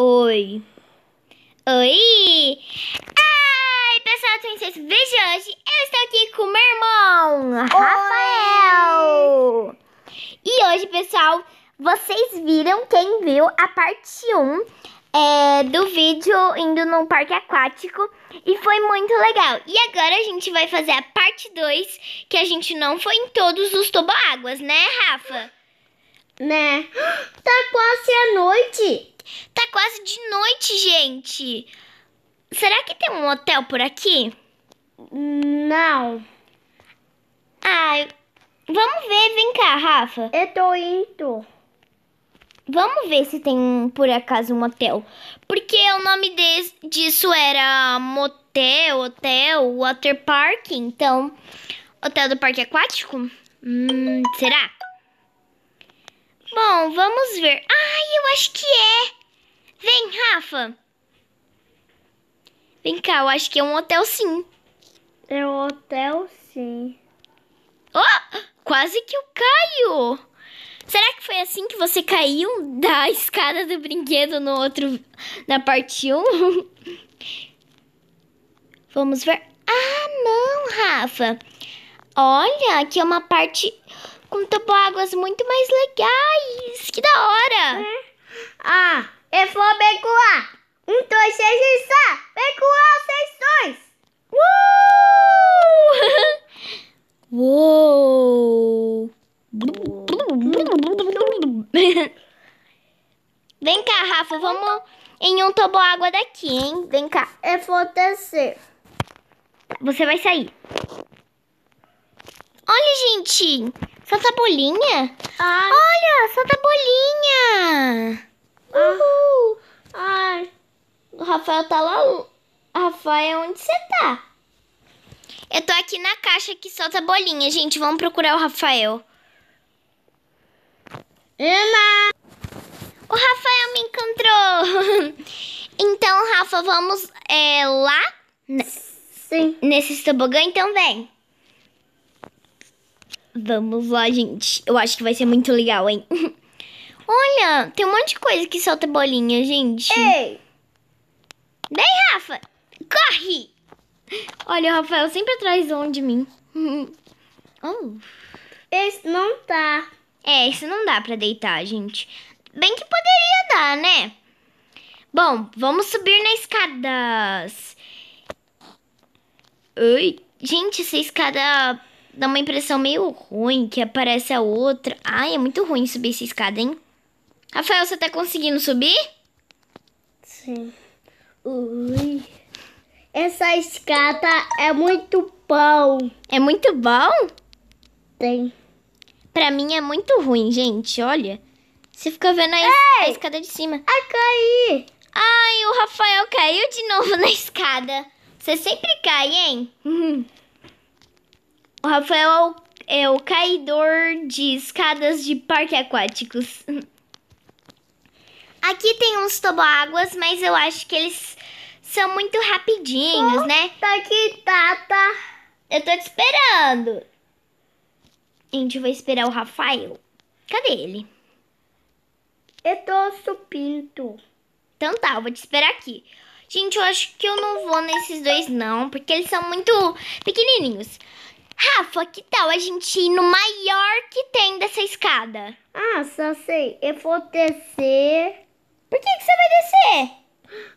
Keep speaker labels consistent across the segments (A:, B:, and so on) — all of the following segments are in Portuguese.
A: Oi. Oi! Ai, pessoal, tô vocês vídeo hoje. Eu estou aqui com meu irmão, Rafael. Oi. E hoje, pessoal, vocês viram quem viu a parte 1 é, do vídeo indo num parque aquático e foi muito legal. E agora a gente vai fazer a parte 2, que a gente não foi em todos os toboáguas, né, Rafa? Né? Tá quase a noite quase de noite, gente. Será que tem um hotel por aqui? Não. Ah, vamos ver. Vem cá, Rafa. Eu tô indo. Vamos ver se tem, por acaso, um hotel. Porque o nome de, disso era motel, hotel, water park. Então, hotel do parque aquático? Hum, será? Bom, vamos ver. Ai, eu acho que é. Vem, Rafa! Vem cá, eu acho que é um hotel sim. É um hotel sim. Oh! Quase que eu caio! Será que foi assim que você caiu da escada do brinquedo no outro. na parte 1? Vamos ver. Ah, não, Rafa! Olha, aqui é uma parte com topógrafos muito mais legais! Que da hora! É. Ah! E for becuar. Um, dois, seis e só. Becuar, seis, dois. Uou! Vem cá, Rafa, vamos em um água daqui, hein? Vem cá. Eu vou descer. Você vai sair. Olha, gente! Solta tá a bolinha! Ai. Ah. Olha, solta tá a bolinha! Uhul. ai. O Rafael tá lá. Rafael, é onde você tá? Eu tô aqui na caixa que solta bolinha, gente. Vamos procurar o Rafael. Ana! O Rafael me encontrou! então, Rafa, vamos é, lá? Sim. Nesse tobogã, então vem. Vamos lá, gente. Eu acho que vai ser muito legal, hein? Olha, tem um monte de coisa que solta bolinha, gente. Ei! Vem, Rafa! Corre! Olha, o Rafael sempre atrás de mim. oh. Esse não tá. É, esse não dá pra deitar, gente. Bem que poderia dar, né? Bom, vamos subir nas escadas. Oi. Gente, essa escada dá uma impressão meio ruim, que aparece a outra. Ai, é muito ruim subir essa escada, hein? Rafael, você tá conseguindo subir? Sim. Ui. Essa escada é muito bom. É muito bom? Tem. Pra mim é muito ruim, gente. Olha. Você fica vendo a, Ei, a escada de cima. Ai, caí. Ai, o Rafael caiu de novo na escada. Você sempre cai, hein? Uhum. O Rafael é o é caidor de escadas de parque aquáticos. Aqui tem uns toboáguas, mas eu acho que eles são muito rapidinhos, né? né? aqui, tata! Eu tô te esperando. Gente, eu vou esperar o Rafael. Cadê ele? Eu tô supinto. Então tá, eu vou te esperar aqui. Gente, eu acho que eu não vou nesses dois não, porque eles são muito pequenininhos. Rafa, que tal a gente ir no maior que tem dessa escada? Ah, só sei. Eu vou descer por que, que você vai descer?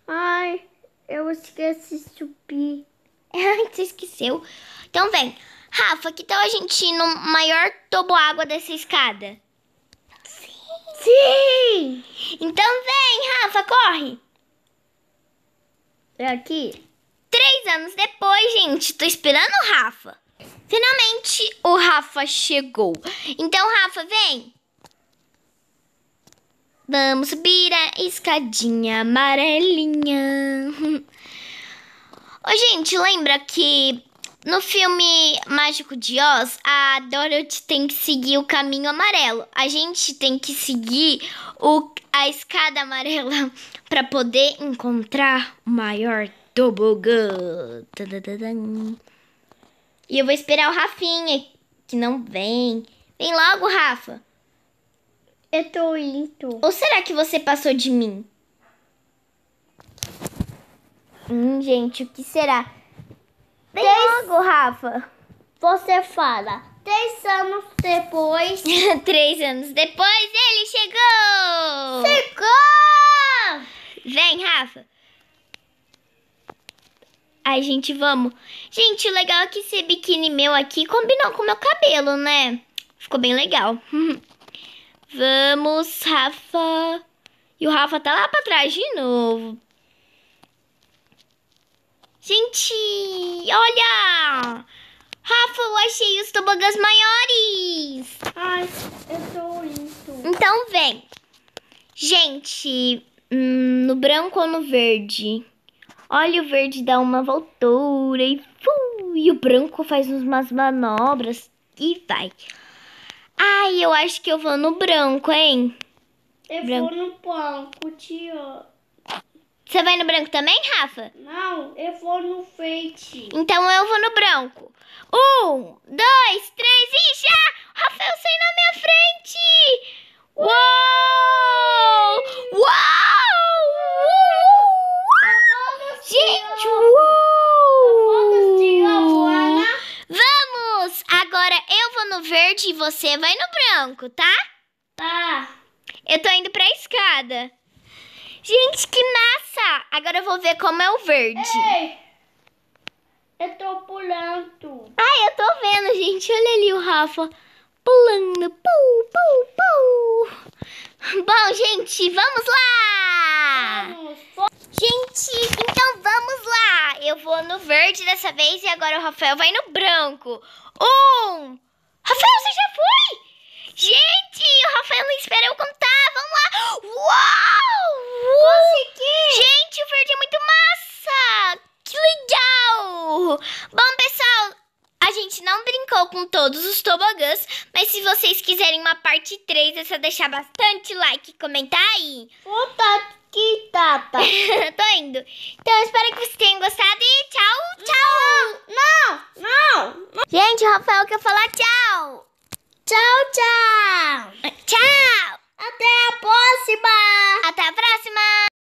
A: Ai, eu esqueci de subir. Ai, é, você esqueceu? Então vem. Rafa, que tal a gente ir no maior água dessa escada? Sim! Sim! Então vem, Rafa, corre! É aqui? Três anos depois, gente, tô esperando o Rafa. Finalmente o Rafa chegou. Então, Rafa, vem! Vamos subir a escadinha amarelinha. Ô, gente, lembra que no filme Mágico de Oz, a Dorothy tem que seguir o caminho amarelo. A gente tem que seguir o, a escada amarela para poder encontrar o maior tobogã. E eu vou esperar o Rafinha, que não vem. Vem logo, Rafa. Eu tô indo. Ou será que você passou de mim? Hum, gente, o que será? Vem Três... logo, Rafa. Você fala. Três anos depois. Três anos depois ele chegou! Chegou! Vem, Rafa. Ai, gente, vamos. Gente, o legal é que esse biquíni meu aqui combinou com o meu cabelo, né? Ficou bem legal. Vamos, Rafa. E o Rafa tá lá pra trás de novo. Gente, olha! Rafa, eu achei os tobogãs maiores! Ai, eu é tô lindo. Então vem. Gente, hum, no branco ou no verde? Olha, o verde dá uma voltura e, e o branco faz umas manobras e vai. Ai, eu acho que eu vou no branco, hein? Eu branco. vou no branco, tio. Você vai no branco também, Rafa? Não, eu vou no frente. Então eu vou no branco. Um, dois, três e já! Ah, Rafael sei na minha frente! Uou! Uou! Uou! Gente, uou! verde e você vai no branco, tá? Tá. Eu tô indo pra escada. Gente, que massa! Agora eu vou ver como é o verde. Ei, eu tô pulando. Ai, eu tô vendo, gente. Olha ali o Rafa pulando. Pul, pul, pul. Bom, gente, vamos lá! Vamos. Gente, então vamos lá! Eu vou no verde dessa vez e agora o Rafael vai no branco. Um... Rafael, você já foi? Gente, o Rafael não espera eu contar. Vamos lá. Uau! Consegui! Gente, o verde é muito massa. Que legal! com todos os tobogãs, mas se vocês quiserem uma parte 3, é só deixar bastante like e comentar aí. Puta que tapa. Tô indo. Então, eu espero que vocês tenham gostado e tchau, tchau. Não, não. não, não. Gente, o Rafael quer falar tchau. Tchau, tchau. Tchau. Até a próxima. Até a próxima.